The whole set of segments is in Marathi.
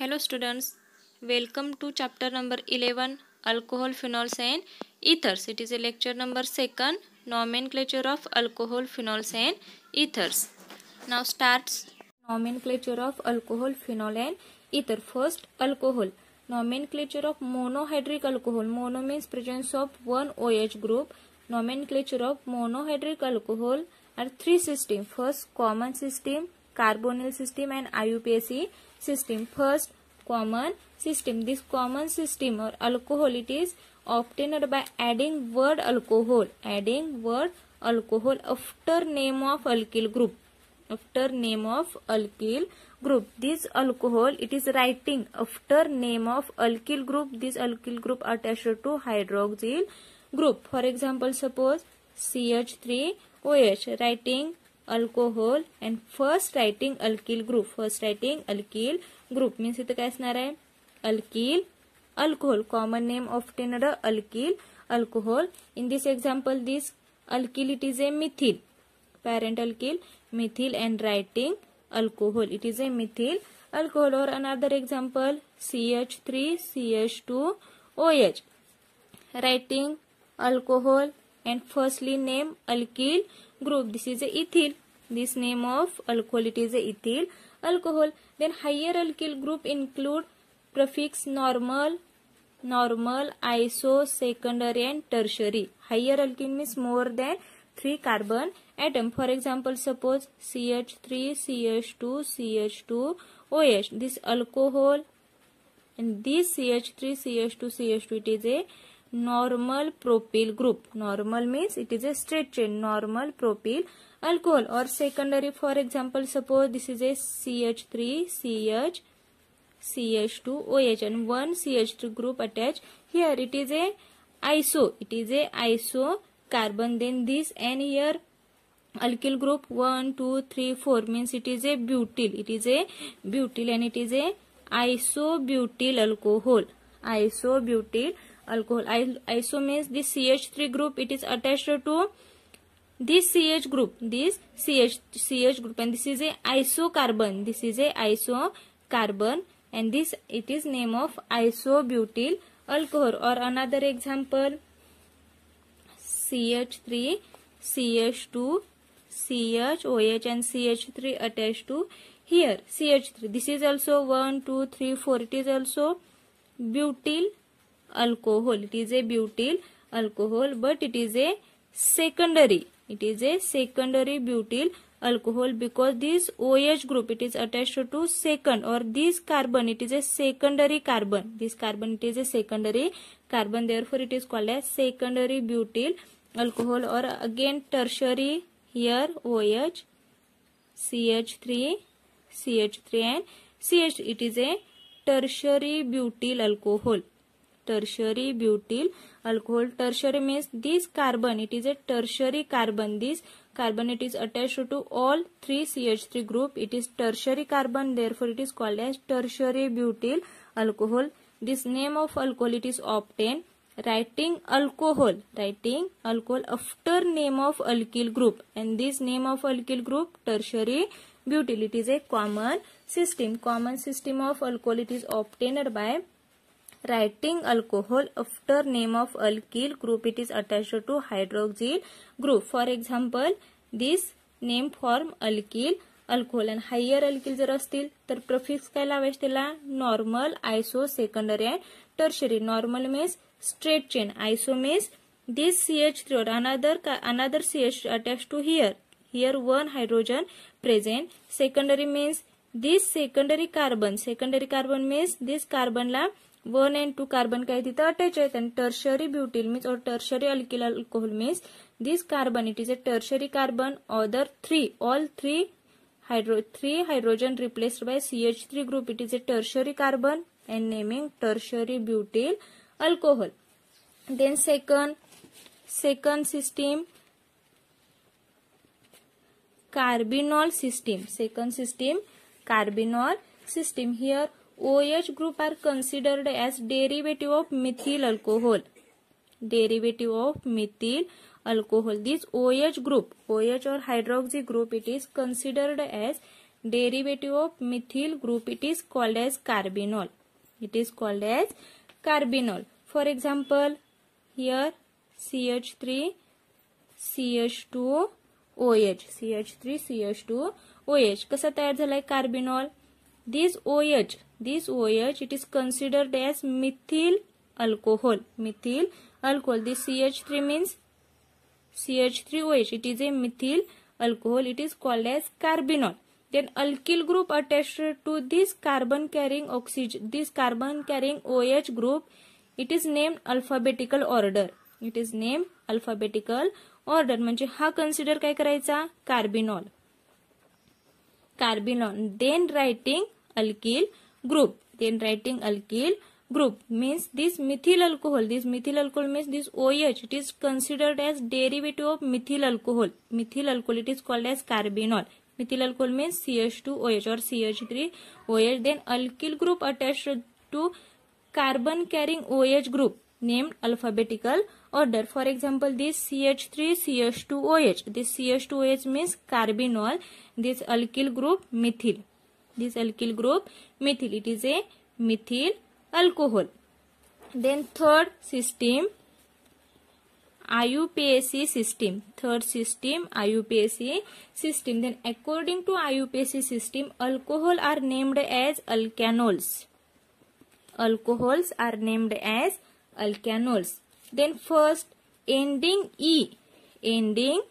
hello students welcome to chapter number 11 alcohol phenols and ethers it is a lecture number 2 nomenclature of alcohol phenols and ethers now starts nomenclature of alcohol phenol and ether first alcohol nomenclature of monohydric alcohol mono means presence of one OH group nomenclature of monohydric alcohol are three system first common system carbinol system and IUPAC system first common system this common system और alcohol it is obtained by adding word alcohol adding word alcohol after name of alkyl group after name of alkyl group this alcohol it is writing after name of alkyl group this alkyl group attach to hydroxyl group for example suppose C H three O H writing alcohol and first writing alkyl group first writing alkyl group means इथं काय असणार आहे alkyl alcohol common name of tenor alkyl alcohol in this example this alkyl it is a methyl parent alkyl methyl and writing alcohol it is a methyl alcohol और another example C H three C H two O H writing alcohol and firstly name alkyl group this is a ethyl this name of alcohol it is a ethyl alcohol then higher alkyl group include prefix normal normal iso secondary and tertiary higher alkyl means more than three carbon atom for example suppose ch3 ch2 ch2 oh this alcohol and this ch3 ch2 ch2 it is a normal propyl group normal means it is a straight chain normal propyl alcohol और secondary for example suppose this is a C H three C H C H two O H N C H two group attach here it is a iso it is a iso carbon then this and here alkyl group one two three four means it is a butyl it is a ब्युटील and it is a iso butyl alcohol iso butyl alcohol. isomers this CH3 group, it is attached to this CH group, this CH, CH group and this is a isocarbon. This is a isocarbon and this it is name of isobutyl alcohol or another example CH3, CH2, CH, OH and CH3 attached to here CH3. This is also 1, 2, 3, 4. It is also butyl alcohol it is a butyl alcohol but it is a secondary it is a secondary butyl alcohol because this O H group it is attach to second और this carbon it is a secondary carbon this carbon it is a secondary carbon therefore it is called as secondary butyl alcohol और again tertiary here OH C H three C H three and C H it is a tertiary butyl alcohol tertiary butyl alcohol tertiary means this carbon it is a tertiary carbon this carbon it is attach to all three CH three group it is tertiary carbon therefore it is called tertiary butyl alcohol this name of alcohol is obtain writing alcohol writing alcohol after name of alkyl group and this name of alkyl group tertiary butyl it is a common system common system of is obtained by writing alcohol after name of alkyl group it is attached to hydroxyl group for example this name form alkyl alcohol आणि हायर अल्किल जर असतील तर प्रफिक्स काय लावायचे त्याला normal iso secondary and tertiary normal means straight chain iso means this C H three another another C H attach to here here one hydrogen present secondary means this secondary carbon secondary carbon means this कार्बनला one and two carbon काय तिथं अटॅच आहेत आणि tertiary butyl means or tertiary alkyl alcohol means this carbon it is a tertiary carbon other three all three hydro three hydrogen replaced by CH three group it is a tertiary carbon and naming tertiary butyl alcohol then second second system carbinol system second system carbinol system here H group are considered as derivative of alcohol derivative of alcohol O H group H or hydroxy group it is considered as derivative of methyl group it is called as carbinol it is called as carbinol for example here H three C H two O H C H three C H two O H कसा तयार झालाय carbinol this O H This OH it is considered as methyl alcohol. Methyl alcohol. This CH3 means CH3OH. It is a methyl alcohol. It is called as carbinol. Then alkyl group attached to this carbon carrying oxygen, this carbon carrying OH group, it is named alphabetical order. It is named alphabetical order. Order म्हणजे consider? कन्सिडर काय करायचा carbinol carbinol then writing group then writing alkyl group means this methyl alcohol this methyl alcohol means this oh it is considered as derivative of methyl alcohol methyl alcohol it is called as carbinol methyl alcohol means ch2oh or ch3oh then alkyl group attached to carbon carrying oh group named alphabetical order for example this ch3 ch2oh this ch2oh means carbinol this alkyl group methyl this alkyl group methyl it is a methyl alcohol then third system IUPAC system third system IUPAC system then according to IUPAC system alcohol are named as alkanols alcohols are named as alkanols then first ending e ending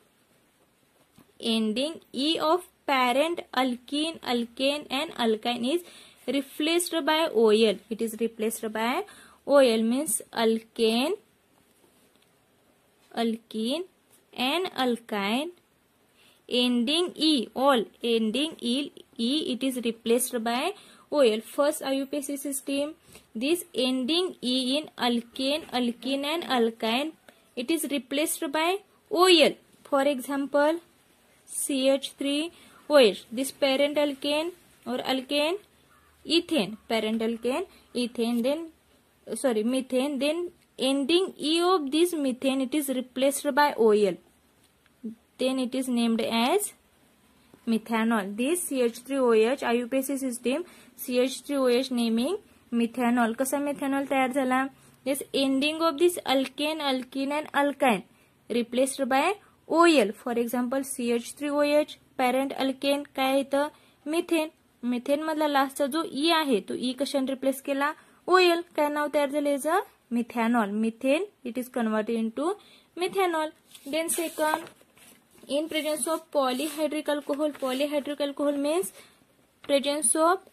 ending e of parent alkene, alkane and alkyne is replaced by OL. It is replaced by OL means alkane, alkene and alkyne ending E all ending E, e it is replaced by OL. First IUPAC system this ending E in alkane, alkene and alkyne it is replaced by OL. For example, CH3 होइस दिस parent alkane or alkane ethane parent alkane ethane then sorry methane then ending e of this methane it is replaced by oil then it is named as methanol this CH3OH IUPAC system CH3OH naming methanol कसा methanol तयार झाला this ending of this alkane alkene and alkyne replaced by oil for example CH3OH parent alkane काय येतं मिथेन मिथेन मधला लास्टचा जो ई e आहे तो ई e कशाने रिप्लेस केला ओएल काय नाव तयार झाले याचं methanol methane it is converted into methanol then second in presence of polyhydric alcohol polyhydric alcohol means presence of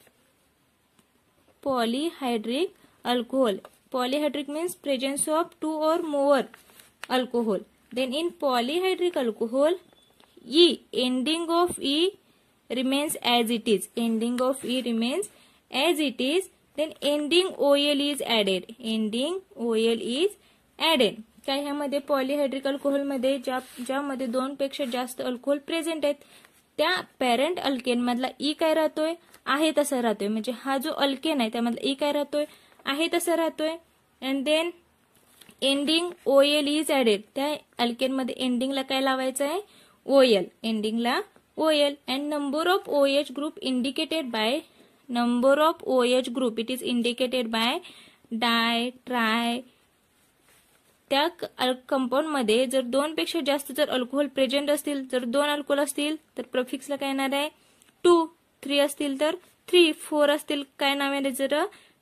polyhydric alcohol polyhydric means presence of two or more alcohol then in polyhydric alcohol E ending of E remains as it is ending of e remains as it is then ending ol is added ending ol is added काय ह्यामध्ये पॉलिहायड्रिक अल्कोहोलमध्ये ज्या ज्यामध्ये दोन पेक्षा जास्त अल्कोहोल प्रेझेंट आहेत त्या पॅरेंट अल्केनमधला ई काय राहतोय आहे तसा राहतोय म्हणजे हा जो अल्केन आहे त्यामधला ई e काय राहतोय आहे तसा राहतोय and then ending OL is added त्या अल्केनमध्ये एंडिंगला काय लावायचं आहे ओएल एंडिंगला OL and number of O H group indicated by number of OH group it is indicated by di tri त्या कंपाऊंडमध्ये जर दोनपेक्षा जास्त जर अल्कोहोल प्रेझेंट असतील जर दोन अल्कोहोल असतील तर प्रफिक्सला काय येणार आहे टू थ्री असतील तर थ्री फोर असतील काय नाव येणार जर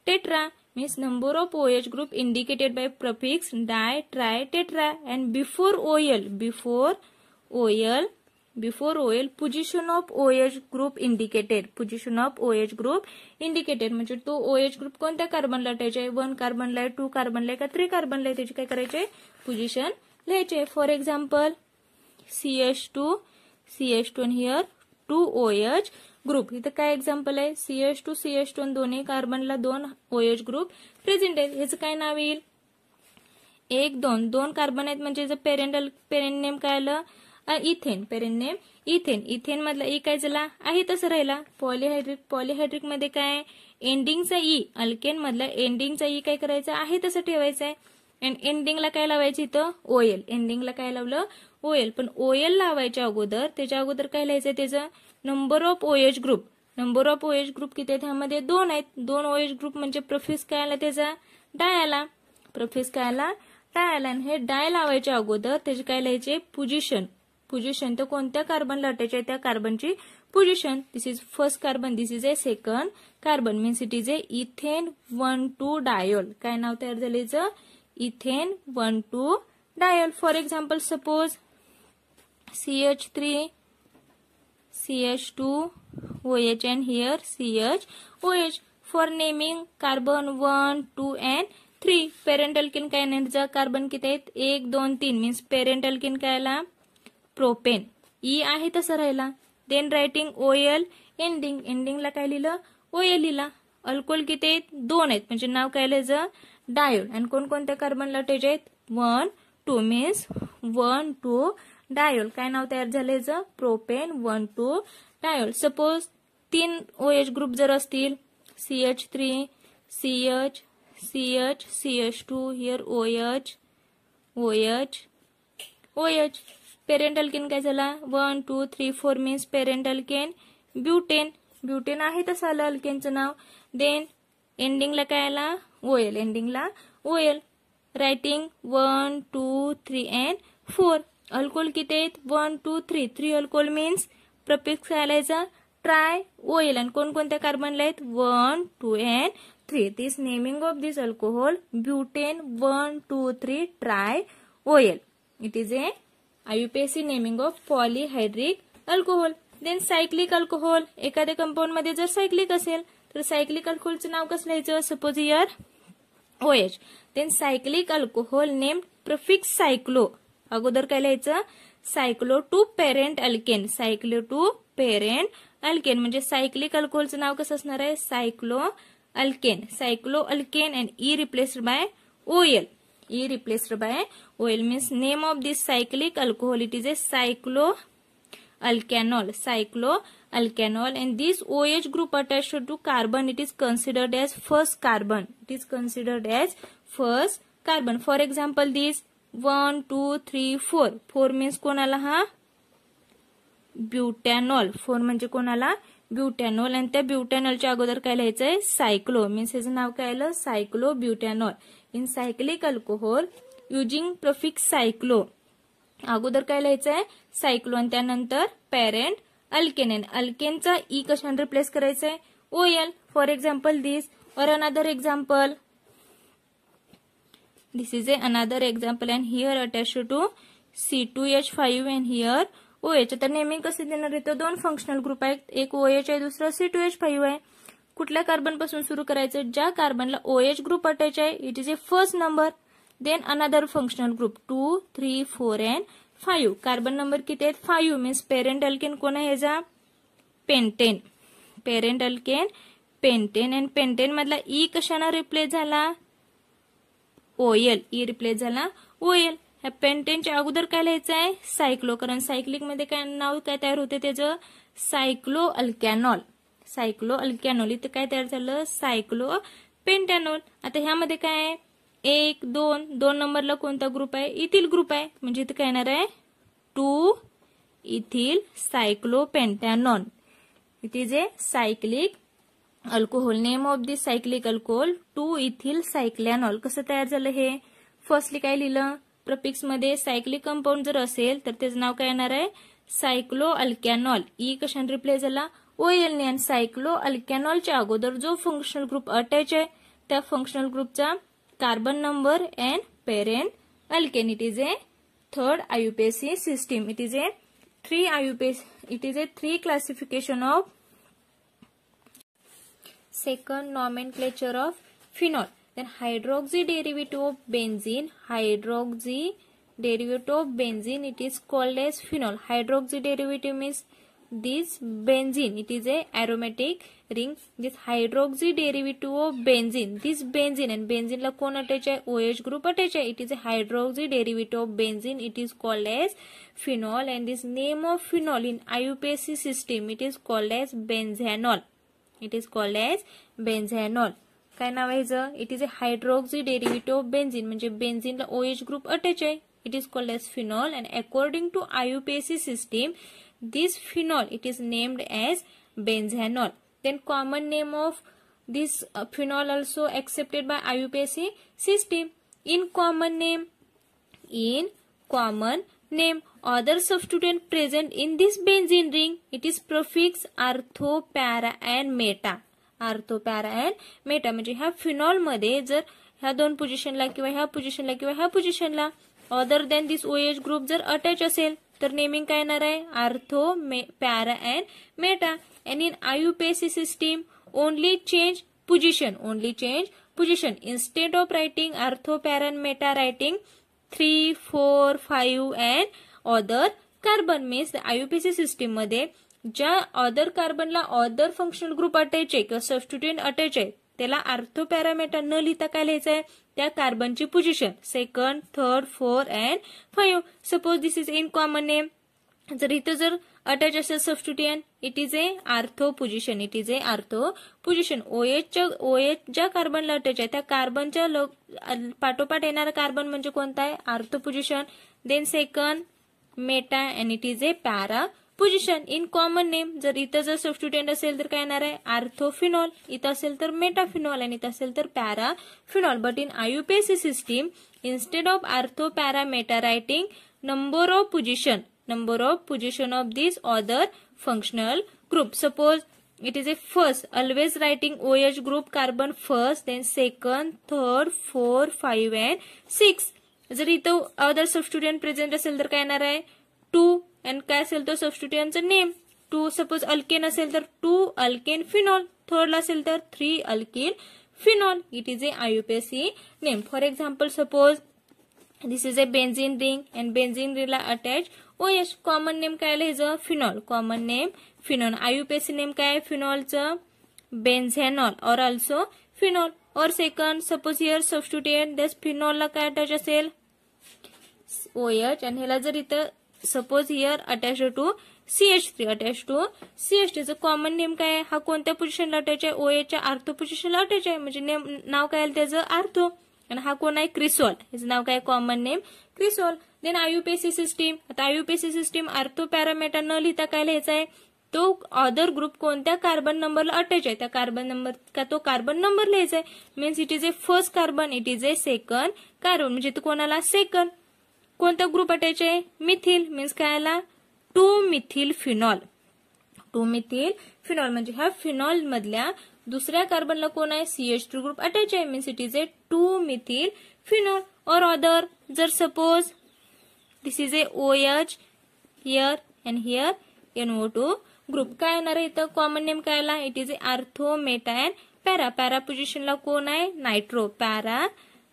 tetra means number of OH group indicated by prefix di tri tetra and before OL before OL before OL position of OH group indicated position of OH group indicated म्हणजे तो OH ग्रुप कोणत्या कार्बनला आहे वन कार्बनला टू कार्बनला आहे का थ्री कार्बनला आहे त्याची काय करायचे पोझिशन लिहायचे for example C H two C H two here two O group इथं काय एक्झाम्पल आहे C H two C H दोन्ही कार्बनला दोन ओ एच ग्रुप प्रेझेंट आहेत ह्याचं काय नाव येईल एक दोन दोन कार्बन आहेत म्हणजे पेरेंटल पेरेंट नेम काय आलं इथेन पेरेन इथेन इथेन मधला ई e काय झाला आहे तसं राहिला पॉलिहायड्रिक पॉलिहायड्रिक मध्ये काय एंडिंगचा ई अल्केन मधला एंडिंगचा ई काय करायचं आहे तसं ठेवायचं आहे एंडिंगला काय लावायचं इथं ओएल एंडिंगला काय लावलं ओएल पण ओएल लावायच्या अगोदर त्याच्या अगोदर काय लिहायचं त्याचं number of OH group number of OH group किती आहेत ह्यामध्ये दोन आहेत दोन ओएच ग्रुप म्हणजे प्रोफेस काय आला त्याचा डाय आला प्रोफेस काय आला डाय आला आणि हे डाय लावायच्या अगोदर त्याचे काय लिहायचे पोझिशन पोझिशन तर कोणत्या कार्बन अटॅच त्या कार्बनची position this is first carbon this is a second carbon means it is a ethane one two diol काय नाव तयार झालं ethane one two diol for example suppose C H three C H two O H and here C H O H for naming carbon one two and three parent alkane काय कार्बन किती आहेत एक दोन तीन मीन्स पेरेंटल किन काय प्रोपेन ई e आहे तसं राहिला then writing OL L ending एंडिंगला काय लिहिलं ओएल एल लिहिला अल्कोल किती आहेत दोन आहेत म्हणजे नाव काय लिहायचं डायोड आणि कोणकोणत्या कार्बनला टेज आहेत one two means one two diol काय नाव तयार झालं propane one two diol suppose तीन ओ एच ग्रुप जर असतील C H three C H C H C H two here O H O H O H parent alkane काय झाला one two three four means parent alkane butane butane आहे तसं आलं अल्केनचं नाव देन एंडिंगला काय आला ओएल एंडिंगला OL writing one two three and four alcohol किती आहेत one two three three alcohol means prefix आलायचा ट्राय ओएल आणि कोणकोणत्या कार्बनला आहेत one two and three this naming of this alcohol butane one two three tri OL it is a IUPAC naming of polyhydric alcohol then cyclic alcohol एखाद्या कंपाऊंड मध्ये जर सायक्लिक असेल तर सायक्लिक अल्कोहोलचं नाव कसं लिहायचं suppose here O H then cyclic alcohol name prefix cyclo अगोदर काय लिहायचं cyclo to parent alkane cyclo to parent alkane म्हणजे सायक्लिक अल्कोहोलचं नाव कसं असणार आहे cyclo alkane cyclo alkane and E replaced by OL E replaced by oil means name of this cyclic alcohol it is a cyclo alkanol cyclo alkanol and this H group attach to carbon it is considered as first carbon it is considered as first carbon for example this one two three four four means कोण आला हा ब्युटॅनॉल फोर म्हणजे कोण आला ब्युटॅनॉल अँड त्या ब्युटॅनॉलच्या अगोदर काय लिहायचंय आहे सायक्लो मीन्स याचं नाव काय आलं cyclo butanol in cyclic alcohol using prefix cyclo अगोदर काय लिहायचं आहे सायक्लो आणि त्यानंतर पॅरेंट एन अल्केनचा ई e कशाने रिप्लेस करायचं आहे O L for example this or another example this is a another example and here attach to C two H five and here O H तर नेहमी कसे देणार आहे तर दोन फंक्शनल ग्रुप आहेत एक ओ एच आहे दुसरं सी टू एच फाईव्ह आहे कुठल्या कार्बन पासून सुरू करायचं ज्या कार्बनला ओएच ग्रुप अटॅच आहे it is a first number then another functional group two three four and five carbon number किती आहेत फाईव्ह मीन्स पेरेंट अल्केन कोण आहे याचा pentane parent alkane pentane and pentane मधला ई e कशानं रिप्लेस झाला ओएल ई रिप्लेस झाला ओएल ह्या पेंटेनच्या अगोदर काय लिहायचं आहे सायक्लो कारण सायक्लिक मध्ये काय नाव काय तयार होते त्याचं सायक्लो अल्कॅनॉल सायक्लो अल्कॅनॉल इथं काय तयार झालं सायक्लो पेंटॅनॉल आता ह्यामध्ये काय आहे एक दोन दोन नंबरला कोणता ग्रुप आहे इथील ग्रुप आहे म्हणजे इथं काय येणार आहे two ethyl cyclo pentanol it is a cyclic alcohol name of this cyclic alcohol two ethyl cyclanol कसं तयार झालं हे फर्स्टली काय लिहिलं प्रपिक्स मध्ये सायक्लिक कंपाऊंड जर असेल तर त्याचं नाव काय येणार आहे सायक्लो अल्कॅनॉल ई e कशाने रिप्लेस झाला ओएलएन सायक्लो अल्केनॉलच्या अगोदर जो फंक्शनल ग्रुप अटॅच आहे त्या फंक्शनल ग्रुपचा carbon number and parent alkane it is a third IUPAC system it is a three IUPAC it is a three classification of second nomenclature of phenol then hydroxy derivative of benzene hydroxy derivative of benzene it is called as phenol hydroxy derivative means this benzene it is a aromatic ring this hydroxy derivative of benzene this benzene and benzene la kon attach hai oh group attach hai it is a hydroxy derivative of benzene it is called as phenol and this name of phenol in iupac system it is called as benzenol it is called as benzenol काय नाव आहे हिचं it is a hydroxy derivative of benzene म्हणजे बेन्झिनला ओ एच ग्रुप अटॅच आहे it is called as phenol and according to IUPAC system this phenol it is named as benzene. then common name of this uh, phenol also accepted by IUPAC system in common name in common name other substituent present in this benzene ring it is prefix ortho para and meta ortho para and meta म्हणजे ह्या फिनॉलमध्ये जर ह्या दोन पोझिशनला किंवा ह्या पोझिशनला किंवा ह्या पोझिशनला other than this OH group group जर अटॅच असेल तर नेमिंग काय येणार आहे ortho para and meta and in IUPAC system only change position only change position instead of writing ortho para meta writing three four five and other carbon means IUPAC system मध्ये ज्या ऑदर कार्बनला ऑदर फंक्शनल ग्रुप अटॅच आहे किंवा सबस्टिट्युएंट अटॅच आहे त्याला आर्थो पॅरामेटा न लिहिता काय लिहायचं आहे त्या कार्बनची position second third four and five suppose this is in common name जर इथं जर अटॅच असेल substituent it is a ortho position it is a ortho position च्या ओएच ज्या कार्बनला अटॅच आहे त्या कार्बनच्या पाठोपाठ येणारा कार्बन म्हणजे कोणता आहे ortho position then second meta and it is a para position in common name जर इथं जर सबस्टिट्युएंट असेल तर काय येणार आहे आर्थोफिनॉल इथं असेल तर मेटाफिनॉल आणि इथं असेल तर para phenol but in IUPAC system instead of ortho para meta writing number of position number of position of this other functional group suppose it is a first always writing O H group carbon first then second third four five and six जर इथं अदर सबस्टुडंट प्रेझेंट असेल तर काय येणार आहे टू अँड काय असेल तर सबस्टिट्यूएंटचं नेम टू सपोज अल्केन असेल तर टू अल्केन फिनॉल थर्डला असेल तर three alkane phenol it is a IUPAC name for example suppose this is a benzene ring and benzene रिंगला attach O yes common name काय लिहायचं phenol common name phenol IUPAC name काय आहे फिनॉलचं बेन्झेनॉल ऑर ऑल्सो फिनॉल और second suppose here substituent that's फिनॉलला काय अटॅच असेल ओ एच आणि ह्याला जर इथं suppose here attach to CH three attach to H थ्रीचं कॉमन नेम काय हा कोणत्या पोझिशनला अटॅच आहे ओ एच्या आर्थो पोझिशनला अटॅच आहे म्हणजे नेम नाव काय त्याचं आर्थो आणि हा कोण आहे क्रिसॉल याचं नाव काय common name cresol then IUPAC system आता आयुपीएसी सिस्टीम आर्थो पॅरामीटर न लिहिता काय लिहायचा आहे तो अदर ग्रुप कोणत्या कार्बन नंबरला अटॅच आहे त्या कार्बन नंबर का तो कार्बन नंबर लिहायचा आहे means it is a first carbon it is a second carbon म्हणजे तो कोणाला सेकंड कोणता ग्रुप आहे मिथिल मीन्स कायला two methyl phenol two methyl phenol म्हणजे ह्या फिनॉल मधल्या दुसऱ्या कार्बनला कोण आहे सीएच टू ग्रुप अटॅच आहे means it is a two methyl phenol और अदर जर suppose this is a O H here and here N O two group काय येणार आहे इथं कॉमन नेम कायला it is a ortho meta and para para पोझिशनला कोण आहे नायट्रो पॅरा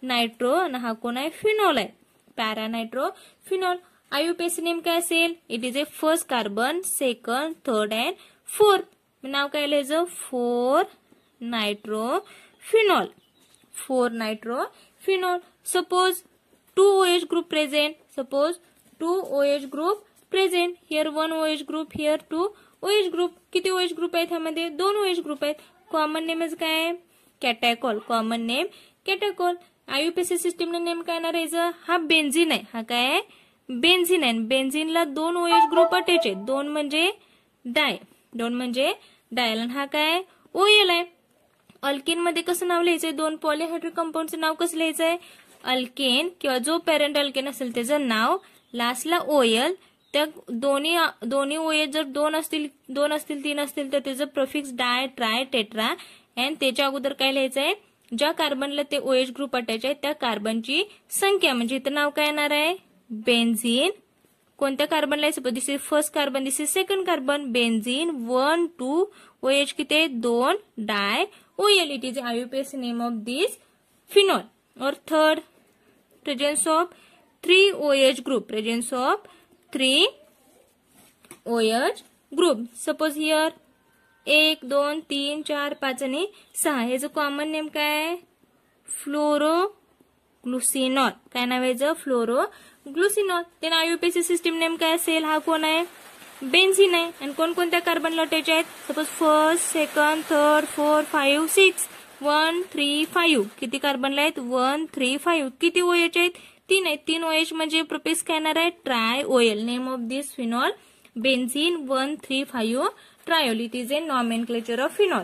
नायट्रो आणि हा कोण आहे फिनॉल आहे पॅरानायट्रोफिनॉल आयुपीएसी नेम काय असेल it is a first carbon second third and fourth नाव काय लिहायचं four nitro phenol four nitro nitrophenol suppose two O H group present suppose two O H group present here one O H group here two O H group किती ओ एच ग्रुप आहेत ह्यामध्ये दोन ओ एच ग्रुप आहेत कॉमन नेमच काय आहे कॅटॅकॉल कॉमन नेम कॅटॅकॉल आयुपीसी सिस्टीमने नेमका येणार याचा हा बेन्झिन आहे हा काय आहे बेन्झिन आहे बेन्झिनला दोन ओएच ग्रुप अटॅच दोन म्हणजे डाय दोन म्हणजे डायलन हा काय ओएल आहे अल्केन मध्ये कसं नाव लिहायचंय दोन पॉलिहायड्रिक कंपाऊंडचं नाव कसं आहे अल्केन किंवा जो पेरेंट अल्केन असेल त्याचं नाव लास्टला ओएल त्या दोन्ही दोन्ही ओएच जर दोन असतील दोन असतील तीन असतील तर त्याचं prefix di tri tetra and त्याच्या अगोदर काय लिहायचं आहे ज्या कार्बन लोएच ग्रुप अटैच है कार्बन की संख्या म्हणजे इथं नाव काय येणार आहे बेन्झिन कोणत्या this first carbon this is second carbon benzene one two O H किती दोन di O L it is IUPAC name of this phenol और third presence of three O H group presence of three O H group suppose here एक दोन तीन चार पाच आणि सहा जो कॉमन नेम काय फ्लोरो ग्लुसिनॉल काय नाव फ्लोरो ग्लुसिनॉल ते नाव सिस्टीम नेम काय असेल हा कोण आहे बेन्झिन आहे आणि कोणकोणत्या कार्बन लॉटेज आहेत suppose first second third four five six one three five किती कार्बनला आहेत वन थ्री फाईव्ह किती एच आहेत तीन आहेत तीन ओएच म्हणजे प्रोपेस काय आहे tri OL name of this phenol benzene one three five triol it is a nomenclature of phenol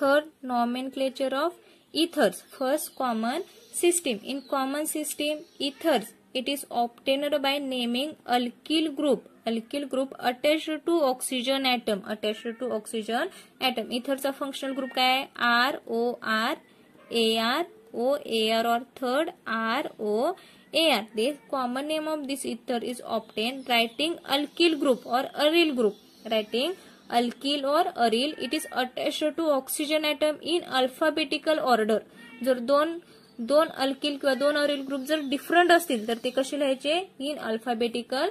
third nomenclature of ethers first common system in common system ethers it is obtained by naming alkyl group alkyl group attach to oxygen atom attach to oxygen atom इथरचा फंक्शनल ग्रुप काय आहे R O R A R O A R और third R O A R the common name of this ether is obtain writing alkyl group or aryl group writing alkyl or aryl it is attached to oxygen atom in alphabetical order जर दोन दोन अल्किल किंवा दोन अरिल ग्रुप जर डिफरंट असतील तर ते कसे लिहायचे इन अल्फाबेटिकल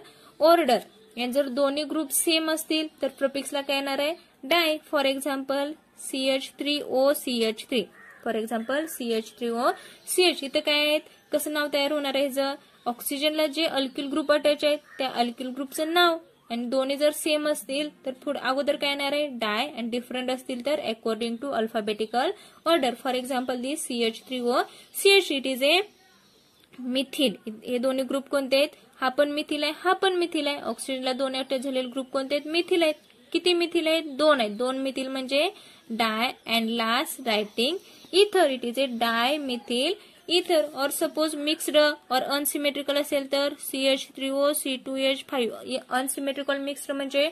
ऑर्डर आणि जर दोन्ही ग्रुप सेम असतील तर प्रोपिक्सला काय येणार आहे di for example C H three O C H three for example C H three O C H इथं काय आहेत कसं नाव तयार होणार आहे जर ऑक्सिजनला जे अल्किल ग्रुप अटॅच आहेत त्या अल्किल ग्रुपचं नाव आणि दोन्ही जर सेम असतील तर पुढे अगोदर काय येणार आहे डाय अँड डिफरंट असतील तर according to alphabetical order for example the CH three O CH it is a methyl हे दोन्ही ग्रुप कोणते आहेत हा पण मिथिल आहे हा पण मिथिल आहे ऑक्सिजनला दोन अटॅच झालेले ग्रुप कोणते आहेत मिथिल आहेत किती मिथिल आहेत दोन आहेत दोन मिथिल म्हणजे di and last writing ether it is a di methyl ether or suppose mixed or unsymmetrical असेल तर C H three O C two H five unsymmetrical mixed म्हणजे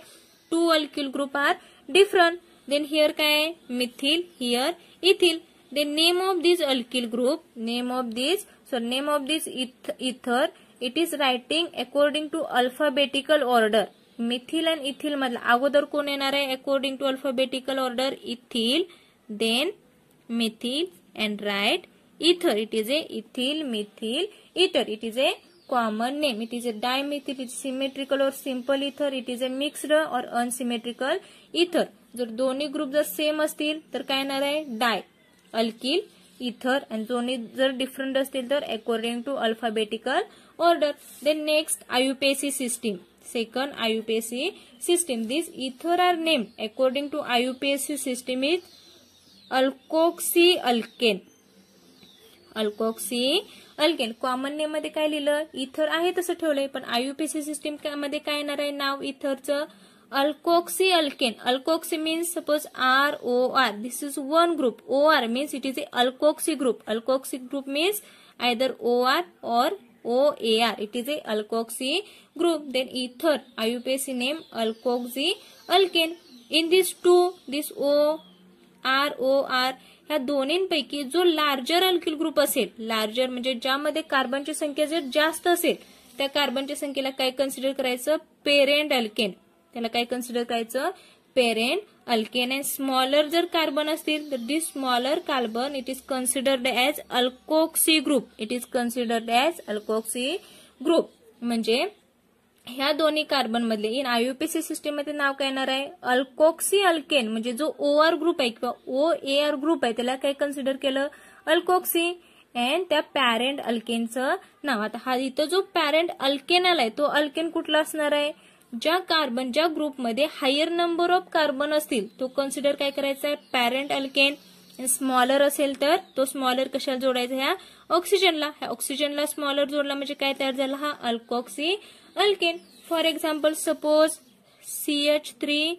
two alkyl group are different then here काय methyl here ethyl then name of this alkyl group name of this so name of this ether it is writing according to alphabetical order methyl and ethyl मधला अगोदर कोण येणार आहे according to alphabetical order ethyl then methyl and write ether it is a ethyl methyl ether it is a common name it is a dimethyl is symmetrical or simple ether it is a mixed or unsymmetrical ether जर दोन्ही ग्रुप जर सेम असतील तर काय येणार आहे डाय अल्किल इथर आणि दोन्ही जर डिफरंट असतील तर according to alphabetical order then next IUPAC system second IUPAC system this ether are name according to IUPAC system is alkoxy alkane alkoxy alkane common name मध्ये काय लिहिलं इथर आहे तसं ठेवलंय पण आयुपीसी सिस्टीम मध्ये काय येणार आहे नाव इथरचं alkoxy alkane alkoxy means suppose R O R this is one group O R means it is a alkoxy group alkoxy group means either O R or O A R it is a alkoxy group then ether IUPAC name alkoxy alkane in this two this O R O R ह्या दोन्हींपैकी जो लार्जर अल्किल ग्रुप असेल लार्जर म्हणजे ज्यामध्ये कार्बनची संख्या जर जास्त असेल त्या कार्बनच्या संख्येला काय कन्सिडर करायचं पेरेंट अल्केन त्याला काय कन्सिडर करायचं पेरेंट अल्केन अँड स्मॉलर जर कार्बन असतील तर this smaller carbon it is considered as alkoxy group it is considered as alkoxy group म्हणजे ह्या दोन्ही कार्बनमधले इन आयुपीसी सिस्टीममध्ये नाव काय येणार आहे अल्कोक्सी अल्केन म्हणजे जो ओ आर ग्रुप आहे किंवा ओ ए आर ग्रुप आहे त्याला काय कन्सिडर केलं अल्कोक्सी अँड त्या पॅरेंट अल्केनचं नाव आता हा इथं जो पॅरेंट अल्केन आलाय तो अल्केन कुठला असणार आहे ज्या कार्बन ज्या ग्रुपमध्ये हायर नंबर ऑफ कार्बन असतील तो कन्सिडर काय करायचा आहे पॅरेंट अल्केन स्मॉलर असेल तर तो स्मॉलर कशाला जोडायचा ह्या ऑक्सिजनला ह्या ऑक्सिजनला स्मॉलर जोडला म्हणजे काय तयार झाला हा alkoxy alkane. For example, suppose H CH3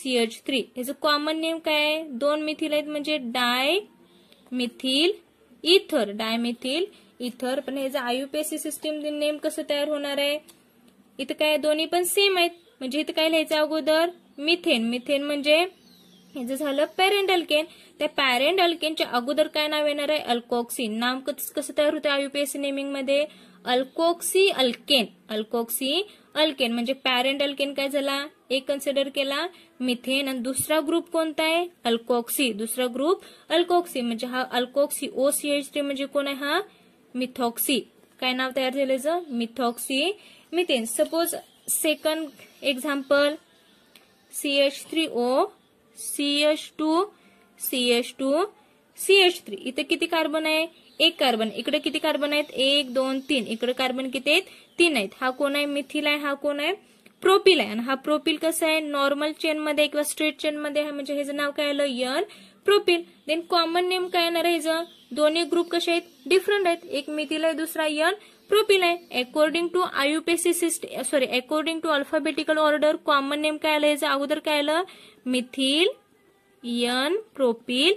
ह्याचं कॉमन नेम काय आहे दोन मिथिल आहेत म्हणजे डाय मिथिल इथर डाय मिथिल इथर पण ह्याचं आयुपीएससी सिस्टीम नेम कसं तयार होणार आहे इथं काय दोन्ही पण सेम आहेत म्हणजे इथं काय लिहायचं अगोदर मिथेन मिथेन म्हणजे ह्याचं झालं पॅरेंट अल्केन त्या पॅरेंट अल्केनच्या अगोदर काय नाव येणार आहे अल्कोक्सिन नाम कसं तयार होतं आयुपीएससी नेमिंग मध्ये alkoxy alkane alkoxy alkane parent parent alkane का एक कन्सिडर के मिथेन दुसरा ग्रुप को अल्कोक्सी दुसरा ग्रुप अल्कोक्सी हा alkoxy O C H three म्हणजे हा मिथॉक्सी का नाव तैयार झालं methoxy methane suppose second example C H three O C H two C H two C H three इत कि कार्बन है एक कार्बन इकडे किती कार्बन आहेत एक दोन तीन इकडे कार्बन किती आहेत तीन आहेत हा कोण आहे मिथिल आहे हा कोण आहे प्रोपिल आहे आणि हा प्रोपिल कसा आहे नॉर्मल चेन मध्ये किंवा स्ट्रेट चेन मध्ये आहे म्हणजे ह्याचं नाव काय आलं n propyl then common name काय येणार आहे दोन्ही ग्रुप कसे आहेत डिफरंट आहेत एक मिथिल आहे दुसरा यन प्रोपिल आहे according to IUPAC system sorry according to alphabetical order common name काय आलं याचं अगोदर काय आलं methyl n propyl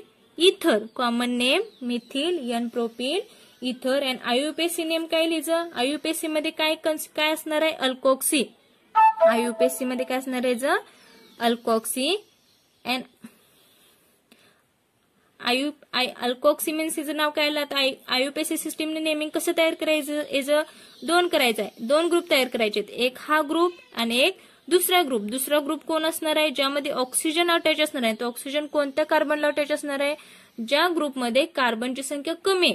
ether common name methyl propene ether and IUPAC name काय लिहिजं आयुपीएसी मध्ये काय काय असणार आहे अल्कोक्सी आयुपेसी मध्ये काय असणार आहे ज अल्कोक्सी अँड आयु आय अल्कोक्सी मीन्स हिचं नाव काय आय आयुपीएसी सिस्टीमने नेमिंग कसं तयार करायचं एज दोन करायचं आहे दोन ग्रुप तयार करायचे एक हा ग्रुप आणि एक दुसरा ग्रुप दुसरा ग्रुप कोण असणार आहे ज्यामध्ये ऑक्सिजन अटॅच असणार आहे तो ऑक्सिजन कोणत्या कार्बनला अटॅच असणार आहे ज्या ग्रुपमध्ये कार्बनची संख्या कमी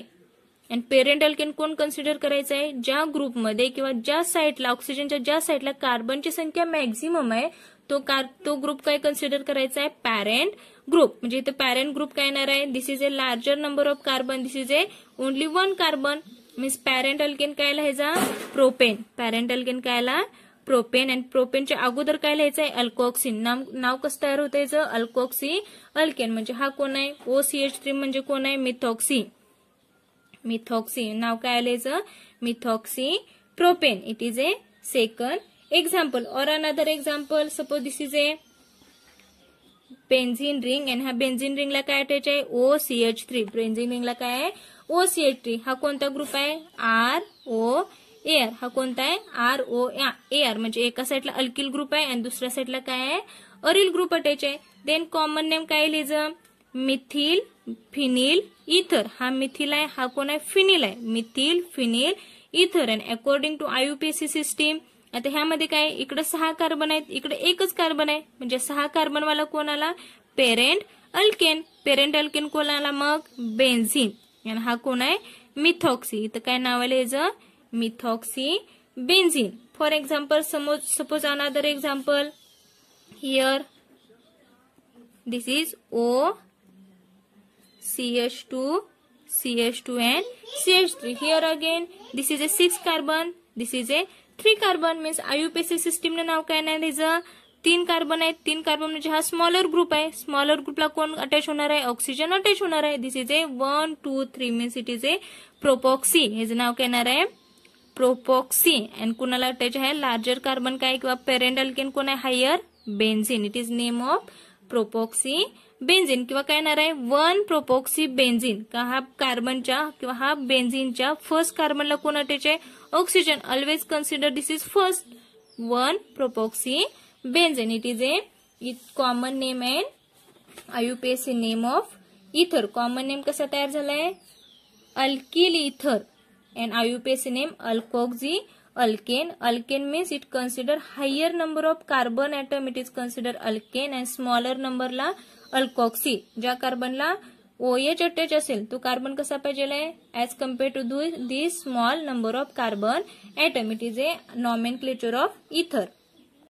आहे पेरेंट अल्केन कोण कन्सिडर करायचं आहे ज्या ग्रुपमध्ये किंवा ज्या साईडला ऑक्सिजनच्या ज्या साईडला कार्बनची संख्या मॅक्झिमम आहे तो कार तो ग्रुप काय कन्सिडर करायचा आहे पॅरेंट ग्रुप म्हणजे इथे पॅरेंट ग्रुप काय येणार आहे this is a larger number of carbon this is a only one carbon means parent alkane कायला ह्याचा प्रोपेन पॅरेंट अल्केन कायला प्रोपेन एंड प्रोपेन ऐसी अगोदर का लिहायचंय अल्कोक्सिन नाम नाव कस तैयार होता है अल्कोक्सी अल्केन हा को ओ सी एच थ्री को मिथॉक्सी मिथॉक्सी नाव का methoxy propane it is a second example or another example suppose this is a benzene ring and हा बेन्झिन रिंगला काय attach O C H three benzene रिंगला लाइ ओ सी एच थ्री हा को ग्रुप है आर ओ एयर हा कोणता आहे आर ओ एयर म्हणजे एका साईडला अल्किल ग्रुप आहे आणि दुसऱ्या साईडला काय आहे अरिल ग्रुप अटॅच आहे देन कॉमन नेम काय लिहिज मिथिल फिनिल इथर हा मिथिल आहे हा कोण आहे फिनिल आहे methyl phenyl ether and according to IUPAC system आता ह्यामध्ये काय इकडे सहा कार्बन आहेत इकडे एकच कार्बन आहे म्हणजे सहा कार्बनवाला कोण आला पेरेंट अल्केन पेरेंट अल्केन कोण आला मग बेन्झिन आणि हा कोण आहे मिथॉक्सी इथं काय नाव आहे मिथॉक्सी बेन्झिन फॉर समोज समोर suppose another example here this is O C H two C H two and C H three here again this is a six carbon this is a three carbon means IUPAC सिस्टीमनं नाव काय नाही त्याचं तीन कार्बन आहेत तीन कार्बन म्हणजे हा स्मॉलर ग्रुप आहे स्मॉलर ग्रुपला कोण अटॅच होणार आहे ऑक्सिजन अटॅच होणार आहे this is a one two three means it is a propoxy हेच नाव काय येणार आहे प्रोपोक्सी अँड कुणाला त्याचे आहे लार्जर कार्बन काय किंवा पेरेंडल केन कोण आहे higher benzene it is name of propoxy benzene किंवा काय येणार आहे वन प्रोपोक्सी बेन्झिन का हा कार्बनच्या किंवा हा बेन्झिनच्या फर्स्ट कार्बनला कोण अटॅच आहे oxygen always consider this is first one propoxy benzene it is a common name and see name of ether common name कसा तयार झालाय अल्किल इथर and IUPAC name alkoxy alkane alkane means it consider higher number of carbon atom it is consider alkane and smaller number la alkoxy ja carbon la oh attach asel to carbon kasa pajela as compared to this small number of carbon atom it is a nomenclature of ether